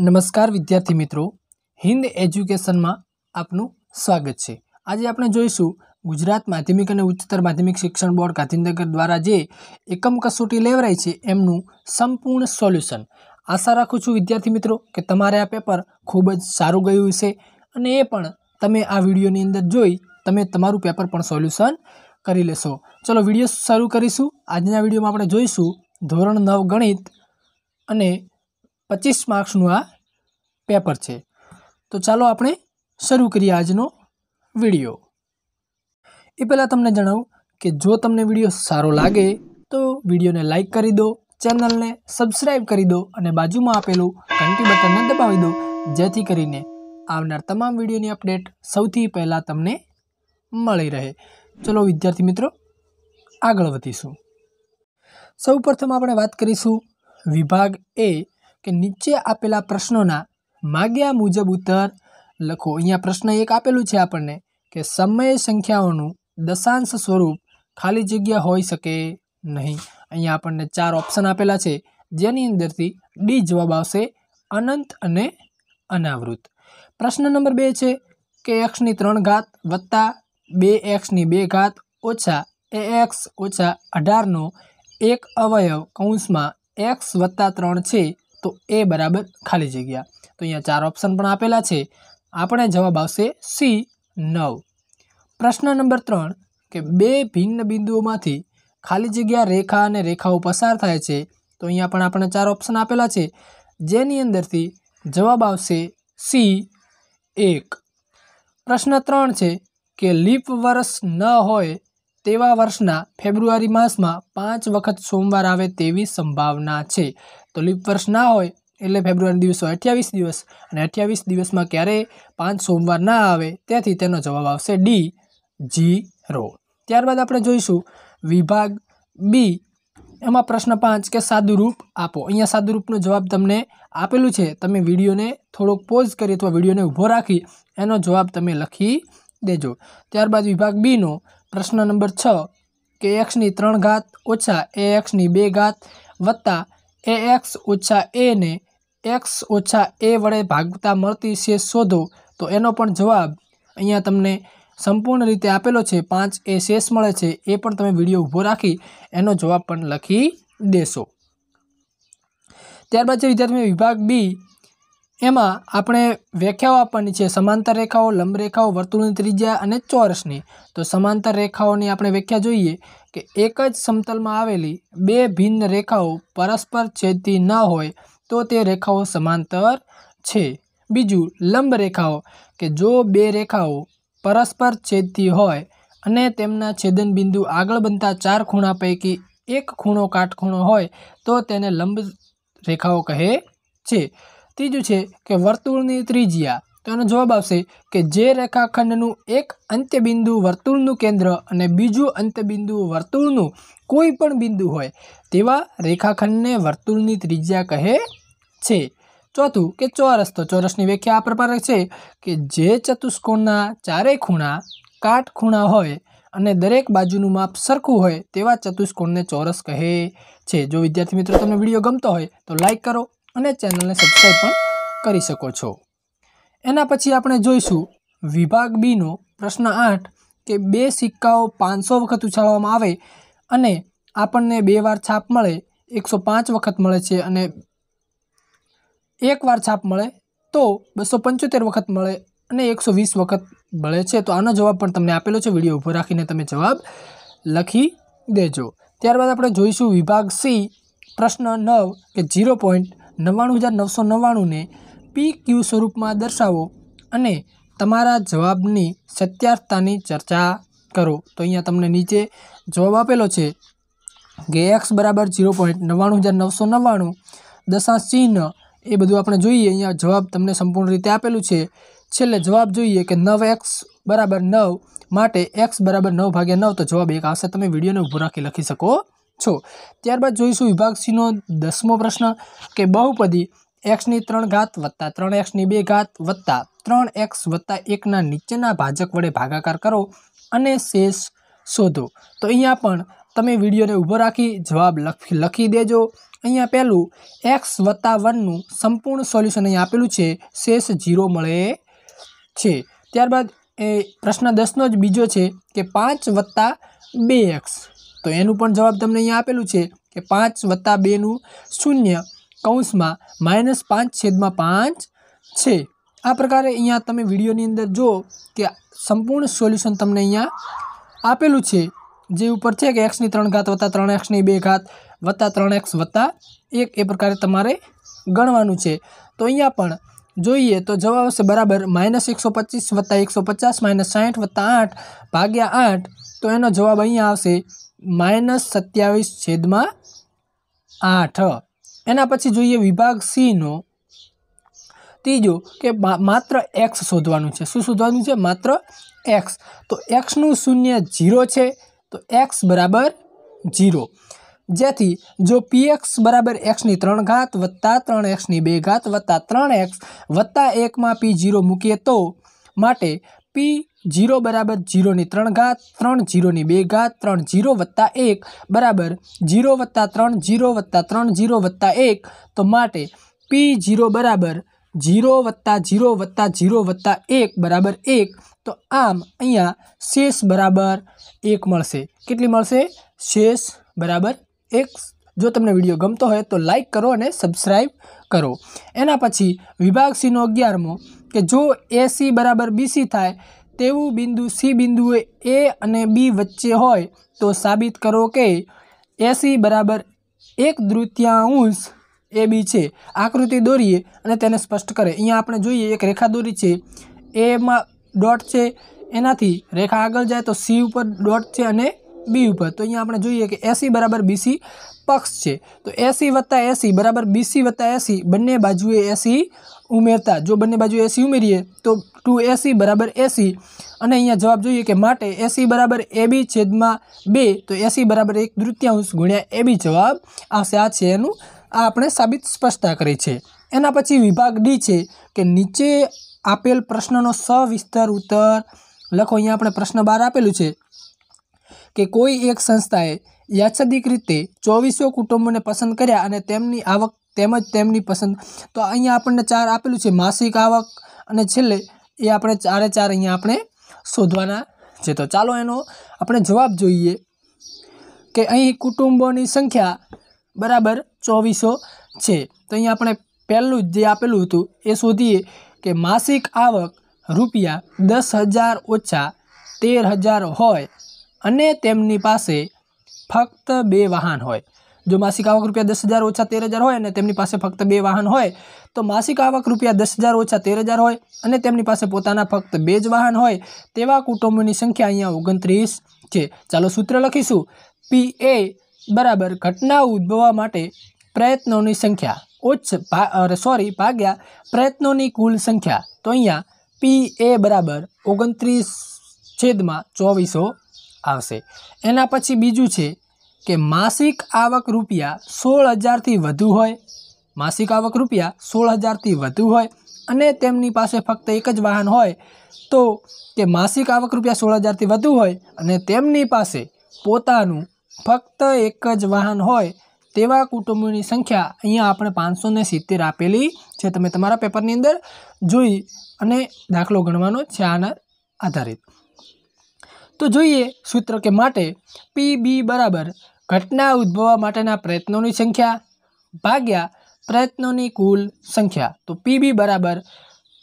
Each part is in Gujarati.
નમસ્કાર વિદ્યાર્થી મિત્રો હિન્દ એજ્યુકેશનમાં આપનું સ્વાગત છે આજે આપણે જોઈશું ગુજરાત માધ્યમિક અને ઉચ્ચતર માધ્યમિક શિક્ષણ બોર્ડ ગાંધીનગર દ્વારા જે એકમ કસોટી લેવરાઈ છે એમનું સંપૂર્ણ સોલ્યુશન આશા રાખું છું વિદ્યાર્થી મિત્રો કે તમારે આ પેપર ખૂબ જ સારું ગયું હશે અને એ પણ તમે આ વિડીયોની અંદર જોઈ તમે તમારું પેપર પણ સોલ્યુશન કરી લેશો ચલો વિડીયો શરૂ કરીશું આજના વિડીયોમાં આપણે જોઈશું ધોરણ નવ ગણિત અને પચીસ માર્ક્સનું આ પેપર છે તો ચાલો આપણે શરૂ કરીએ આજનો વિડીયો એ પહેલાં તમને જણાવું કે જો તમને વિડીયો સારો લાગે તો વિડીયોને લાઇક કરી દો ચેનલને સબસ્ક્રાઈબ કરી દો અને બાજુમાં આપેલું ઘંટી બટનને દબાવી દો જેથી કરીને આવનાર તમામ વિડીયોની અપડેટ સૌથી પહેલાં તમને મળી રહે ચલો વિદ્યાર્થી મિત્રો આગળ વધીશું સૌ પ્રથમ આપણે વાત કરીશું વિભાગ એ કે નીચે આપેલા પ્રશ્નોના માગ્યા મુજબ ઉત્તર લખો અહીંયા પ્રશ્ન એક આપેલું છે આપણને કે સમય સંખ્યાઓનું દશાંશ સ્વરૂપ ખાલી જગ્યા હોઈ શકે નહીં અહીંયા આપણને ચાર ઓપ્શન આપેલા છે જેની અંદરથી ડી જવાબ આવશે અનંત અને અનાવૃત પ્રશ્ન નંબર બે છે કે એક્સની ત્રણ ઘાત વત્તા બે એક્સની બે ઘાત ઓછા એ એક્સ ઓછા અઢારનો એક અવયવ કૌંસમાં એક્સ વત્તા ત્રણ છે તો એ બરાબર ખાલી જગ્યા તો અહીંયા ચાર ઓપ્શન પણ આપેલા છે આપણે જવાબ આવશે સી નવ પ્રશ્ન નંબર ત્રણ કે બે ભિન્ન બિંદુઓમાંથી ખાલી જગ્યા રેખા અને રેખાઓ પસાર થાય છે તો અહીંયા પણ આપણે ચાર ઓપ્શન આપેલા છે જેની અંદરથી જવાબ આવશે સી એક પ્રશ્ન ત્રણ છે કે લીપ વર્ષ ન હોય તેવા વર્ષના ફેબ્રુઆરી માસમાં પાંચ વખત સોમવાર આવે તેવી સંભાવના છે તો લીપ વર્ષ ના હોય એટલે ફેબ્રુઆરી દિવસ હોય અઠ્યાવીસ દિવસ અને અઠ્યાવીસ દિવસમાં ક્યારેય પાંચ સોમવાર ના આવે તેથી તેનો જવાબ આવશે ડી જી રો ત્યારબાદ આપણે જોઈશું વિભાગ બી એમાં પ્રશ્ન પાંચ કે સાદુરૂપ આપો અહીંયા સાદુરૂપનો જવાબ તમને આપેલું છે તમે વિડીયોને થોડોક પોઝ કરી અથવા વિડીયોને ઊભો રાખી એનો જવાબ તમે લખી દેજો ત્યારબાદ વિભાગ બીનો પ્રશ્ન નંબર છ કે એક્સની ત્રણ ઘાત ઓછા એ એક્સની બે ઘાત વત્તા એ એક્સ ઓછા એને એક્સ ઓછા એ વડે ભાગતા મળતી શેષ શોધો તો એનો પણ જવાબ અહીંયા તમને સંપૂર્ણ રીતે આપેલો છે પાંચ એ શેષ મળે છે એ પણ તમે વિડીયો ઊભો રાખી એનો જવાબ પણ લખી દેશો ત્યારબાદ છે વિદ્યાર્થી વિભાગ બી એમાં આપણે વ્યાખ્યાઓ આપવાની છે સમાંતર રેખાઓ લંબ રેખાઓ વર્તુળની ત્રિજ્યા અને ચોરસની તો સમાંતર રેખાઓની આપણે વ્યાખ્યા જોઈએ કે એક જ સમતલમાં આવેલી બે ભિન્ન રેખાઓ પરસ્પર છેદતી ન હોય તો તે રેખાઓ સમાંતર છે બીજું લંબ રેખાઓ કે જો બે રેખાઓ પરસ્પર છેદતી હોય અને તેમના છેદન બિંદુ આગળ બનતા ચાર ખૂણા પૈકી એક ખૂણો કાટખૂણો હોય તો તેને લંબ રેખાઓ કહે છે ત્રીજું છે કે વર્તુળની ત્રિજ્યા તો એનો જવાબ આવશે કે જે રેખાખંડનું એક અંત્યબિંદુ વર્તુળનું કેન્દ્ર અને બીજું અંત્યબિંદુ વર્તુળનું કોઈ પણ બિંદુ હોય તેવા રેખાખંડને વર્તુળની ત્રિજ્યા કહે છે ચોથું કે ચોરસ તો ચોરસની વ્યાખ્યા આ પ્રમાણે છે કે જે ચતુષ્કોણના ચારેય ખૂણા ખૂણા હોય અને દરેક બાજુનું માપ સરખું હોય તેવા ચતુષ્કોણને ચોરસ કહે છે જો વિદ્યાર્થી મિત્રો તમને વિડીયો ગમતો હોય તો લાઇક કરો અને ચેનલને સબસ્ક્રાઈબ પણ કરી શકો છો એના પછી આપણે જોઈશું વિભાગ બીનો પ્રશ્ન આઠ કે બે સિક્કાઓ પાંચસો વખત ઉછાળવામાં આવે અને આપણને બે વાર છાપ મળે એકસો પાંચ વખત મળે છે અને એક વાર છાપ મળે તો બસો પંચોતેર વખત મળે અને એકસો વીસ વખત મળે છે તો આનો જવાબ પણ તમને આપેલો છે વિડીયો ઉભો રાખીને તમે જવાબ લખી દેજો ત્યારબાદ આપણે જોઈશું વિભાગ સી પ્રશ્ન નવ કે ઝીરો પોઈન્ટ નવ્વાણું હજાર નવસો નવ્વાણુંને પી ક્યુ સ્વરૂપમાં દર્શાવો અને તમારા જવાબની સત્યાર્થતાની ચર્ચા કરો તો અહીંયા તમને નીચે જવાબ આપેલો છે કે એક્સ બરાબર ઝીરો પોઈન્ટ નવ્વાણું હજાર નવસો નવ્વાણું દશાંશ ચિહ્ન એ બધું આપણે જોઈએ અહીંયા જવાબ તમને સંપૂર્ણ રીતે આપેલું છે છેલ્લે જવાબ જોઈએ કે નવ એક્સ બરાબર નવ માટે એક્સ બરાબર નવ ભાગ્યા નવ તો જવાબ એક આવશે તમે વિડીયોને ઊભો રાખી લખી શકો છો ત્યારબાદ જોઈશું વિભાગ સીનો દસમો પ્રશ્ન કે બહુપદી એક્સની ત્રણ ઘાત વત્તા ત્રણ એક્સની બે ઘાત વત્તા ત્રણ એક્સ વત્તા એકના નીચેના ભાજક વડે ભાગાકાર કરો અને શેષ શોધો તો અહીંયા પણ તમે વિડીયોને ઊભો રાખી જવાબ લખી દેજો અહીંયા પહેલું એક્સ વત્તા વનનું સંપૂર્ણ સોલ્યુશન અહીં આપેલું છે શેષ ઝીરો મળે છે ત્યારબાદ એ પ્રશ્ન દસનો જ બીજો છે કે પાંચ વત્તા બે એક્સ તો એનું પણ જવાબ તમે અહીં આપેલું છે કે 5 + 2 નું 0 ( -5 / 5 ) છે આ प्रकारे અહીંયા તમે વિડિયોની અંદર જો કે સંપૂર્ણ સોલ્યુશન તમને અહીં આપેલું છે જે ઉપર છે x ની 3 ઘાત + 3x ની 2 ઘાત + 3x + 1 એ प्रकारे તમારે ગણવાનું છે તો અહીંયા પણ જોઈએ તો જવાબ છે = -125 + 150 - 60 + 8 / 8 તો એનો જવાબ અહીંયા આવશે માઇનસ સત્યાવીસ છેદમાં આઠ એના પછી જોઈએ વિભાગ સીનો ત્રીજો કે માત્ર એક્સ શોધવાનું છે શું શોધવાનું છે માત્ર એક્સ તો એક્સનું શૂન્ય ઝીરો છે તો એક્સ બરાબર ઝીરો જેથી જો પી એક્સ બરાબર એક્સની ત્રણ ઘાત વત્તા ત્રણ એક્સની બે ઘાત વત્તા ત્રણ એક્સ વત્તા એકમાં પી ઝીરો મૂકીએ તો માટે પી જીરો બરાબર જીરોની ત્રણ ઘાત ત્રણ જીરોની બે ઘાત ત્રણ જીરો વત્તા એક બરાબર જીરો વત્તા ત્રણ જીરો વત્તા ત્રણ જીરો વત્તા એક તો માટે પી જીરો બરાબર જીરો વત્તા જીરો વત્તા જીરો વત્તા એક બરાબર એક તો આમ અહીંયા શેષ બરાબર એક મળશે કેટલી મળશે શેષ બરાબર એક જો તમને વિડીયો ગમતો હોય તો લાઇક કરો અને સબસ્ક્રાઈબ કરો એના પછી વિભાગ સીનો અગિયારમો કે જો એસી બરાબર બીસી થાય તેવું બિંદુ સી બિંદુએ એ અને બી વચ્ચે હોય તો સાબિત કરો કે એસી બરાબર એક તૃતીયાંશ એ બી છે આકૃતિ દોરીએ અને તેને સ્પષ્ટ કરે અહીંયા આપણે જોઈએ એક રેખા દોરી છે એમાં ડોટ છે એનાથી રેખા આગળ જાય તો સી ઉપર ડોટ છે અને બી ઉપર તો અહીંયા આપણે જોઈએ કે એસી બરાબર બીસી પક્ષ છે તો એસી e વત્તા એસી e બરાબર બીસી વત્તા એસી e બંને બાજુએ એસી ઉમેરતા જો બંને બાજુએ એસી ઉમેરીએ તો ટુ એસી બરાબર એસી અને અહીંયા જવાબ જોઈએ કે માટે એસી બરાબર એબી છેદમાં બે તો એસી બરાબર એક દૃત્યાંશ ગુણ્યા બી જવાબ આવશે આ છે એનું આ આપણે સાબિત સ્પષ્ટતા કરી છે એના પછી વિભાગ ડી છે કે નીચે આપેલ પ્રશ્નનો સવિસ્તર ઉત્તર લખો અહીંયા આપણે પ્રશ્ન બહાર આપેલું છે કે કોઈ એક સંસ્થાએ યાચ્છાદિક રીતે ચોવીસો કુટુંબોને પસંદ કર્યા અને તેમની આવક તેમજ તેમની પસંદ તો અહીંયા આપણને ચાર આપેલું છે માસિક આવક અને છેલ્લે એ આપણે ચારે ચાર અહીંયા આપણે શોધવાના છે તો ચાલો એનો આપણે જવાબ જોઈએ કે અહીં કુટુંબોની સંખ્યા બરાબર ચોવીસો છે તો અહીંયા આપણે પહેલું જે આપેલું હતું એ શોધીએ કે માસિક આવક રૂપિયા દસ હજાર ઓછા તેર હજાર હોય અને તેમની પાસે ફક્ત બે વાહન હોય જો માસિક આવક રૂપિયા દસ હજાર ઓછા તેર હજાર હોય અને તેમની પાસે ફક્ત બે વાહન હોય તો માસિક આવક રૂપિયા દસ હજાર ઓછા તેર હજાર હોય અને તેમની પાસે પોતાના ફક્ત બે જ વાહન હોય તેવા કુટુંબોની સંખ્યા અહીંયા ઓગણત્રીસ છે ચાલો સૂત્ર લખીશું પી એ બરાબર ઘટના ઉદ્ભવવા માટે પ્રયત્નોની સંખ્યા ઉચ્ચ સોરી ભાગ્યા પ્રયત્નોની કુલ સંખ્યા તો અહીંયા પી એ બરાબર ઓગણત્રીસ છેદમાં ચોવીસો આવશે એના પછી બીજું છે કે માસિક આવક રૂપિયા સોળ હજારથી વધુ હોય માસિક આવક રૂપિયા સોળ હજારથી વધુ હોય અને તેમની પાસે ફક્ત એક જ વાહન હોય તો કે માસિક આવક રૂપિયા સોળ હજારથી વધુ હોય અને તેમની પાસે પોતાનું ફક્ત એક જ વાહન હોય તેવા કુટુંબોની સંખ્યા અહીંયા આપણે પાંચસો સિત્તેર આપેલી છે તમે તમારા પેપરની અંદર જોઈ અને દાખલો ગણવાનો છે આના આધારિત તો જોઈએ સૂત્ર કે માટે પી બી બરાબર ઘટના ઉદ્ભવવા માટેના પ્રયત્નોની સંખ્યા ભાગ્યા પ્રયત્નોની કુલ સંખ્યા તો પીબી બરાબર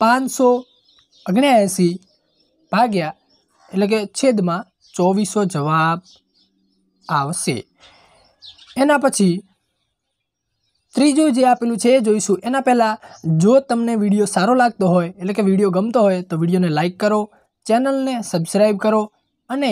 પાંચસો ઓગણ્યાએંસી ભાગ્યા એટલે કે છેદમાં ચોવીસો જવાબ આવશે એના પછી ત્રીજું જે આપેલું છે એ જોઈશું એના પહેલાં જો તમને વિડીયો સારો લાગતો હોય એટલે કે વિડીયો ગમતો હોય તો વિડીયોને લાઇક કરો ચેનલને સબસ્ક્રાઈબ કરો અને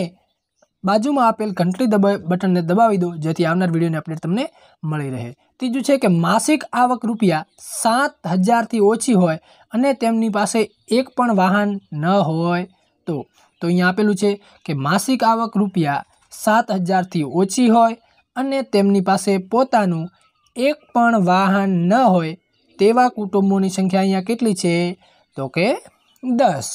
બાજુમાં આપેલ ઘંટડી દબાવ બટનને દબાવી દો જેથી આવનાર વિડીયોની અપડેટ તમને મળી રહે ત્રીજું છે કે માસિક આવક રૂપિયા સાત હજારથી ઓછી હોય અને તેમની પાસે એક પણ વાહન ન હોય તો તો અહીંયા આપેલું છે કે માસિક આવક રૂપિયા સાત હજારથી ઓછી હોય અને તેમની પાસે પોતાનું એક પણ વાહન ન હોય તેવા કુટુંબોની સંખ્યા અહીંયા કેટલી છે તો કે દસ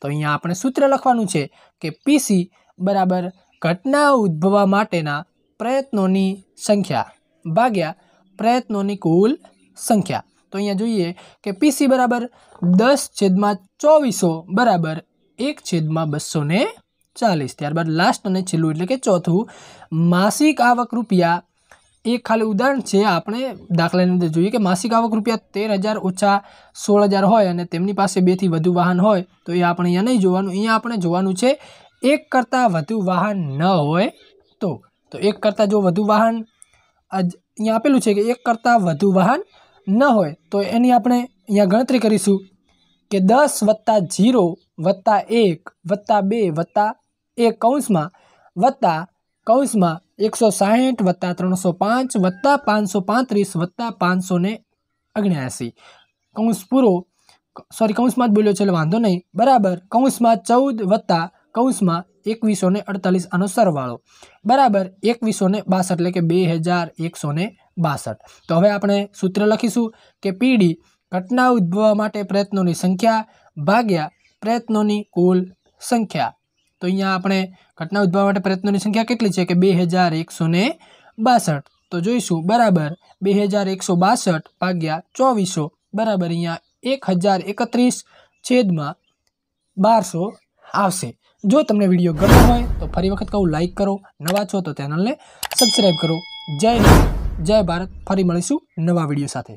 તો અહીંયા આપણે સૂત્ર લખવાનું છે કે પીસી બરાબર ઘટના ઉદ્ભવવા માટેના પ્રયત્નોની સંખ્યા ભાગ્યા પ્રયત્નોની કુલ સંખ્યા તો અહીંયા જોઈએ કે પીસી બરાબર દસ છેદમાં ચોવીસો બરાબર એક છેદમાં બસો ચાલીસ ત્યારબાદ લાસ્ટ અને છેલ્લું એટલે કે ચોથું માસિક આવક રૂપિયા એક ખાલી ઉદાહરણ છે આપણે દાખલાની અંદર જોઈએ કે માસિક આવક રૂપિયા તેર હજાર ઓછા સોળ હજાર હોય અને તેમની પાસે બેથી વધુ વાહન હોય તો એ આપણે અહીંયા નહીં જોવાનું અહીંયા આપણે જોવાનું છે એક કરતાં વધુ વાહન ન હોય તો તો એક કરતાં જો વધુ વાહન અહીંયા આપેલું છે કે એક કરતાં વધુ વાહન ન હોય તો એની આપણે અહીંયા ગણતરી કરીશું કે દસ વત્તા ઝીરો વત્તા એક વત્તા બે વત્તા એક કૌંસમાં વત્તા કૌંસમાં એકસો સાહીઠ વત્તા ત્રણસો પાંચ વત્તા પાંચસો પાંત્રીસ વત્તા પાંચસો ને અગણ્યાસી કૌંસ પૂરો સોરી કૌંસમાં જ બોલ્યો છે એટલે વાંધો નહીં બરાબર કૌંસમાં ચૌદ વત્તા કૌંસમાં એકવીસો ને અડતાલીસ આનો સરવાળો બરાબર એકવીસો ને બાસઠ એટલે કે બે હજાર એકસો ને બાસઠ તો હવે આપણે સૂત્ર લખીશું કે પીડી ઘટના ઉદ્ભવવા માટે પ્રયત્નોની સંખ્યા ભાગ્યા પ્રયત્નોની કુલ સંખ્યા તો અહીંયા આપણે ઘટના ઉદ્ભવ માટે પ્રયત્નોની સંખ્યા કેટલી છે કે બે હજાર એકસો ને બાસઠ તો જોઈશું બરાબર બે હજાર એકસો બાસઠ ભાગ્યા ચોવીસો બરાબર અહીંયા એક હજાર એકત્રીસ છેદમાં બારસો આવશે જો તમને વિડીયો ગમ્યો હોય તો ફરી વખત કહું લાઇક કરો નવા છો તો ચેનલને સબસ્ક્રાઈબ કરો જય જય ભારત ફરી મળીશું નવા વિડીયો સાથે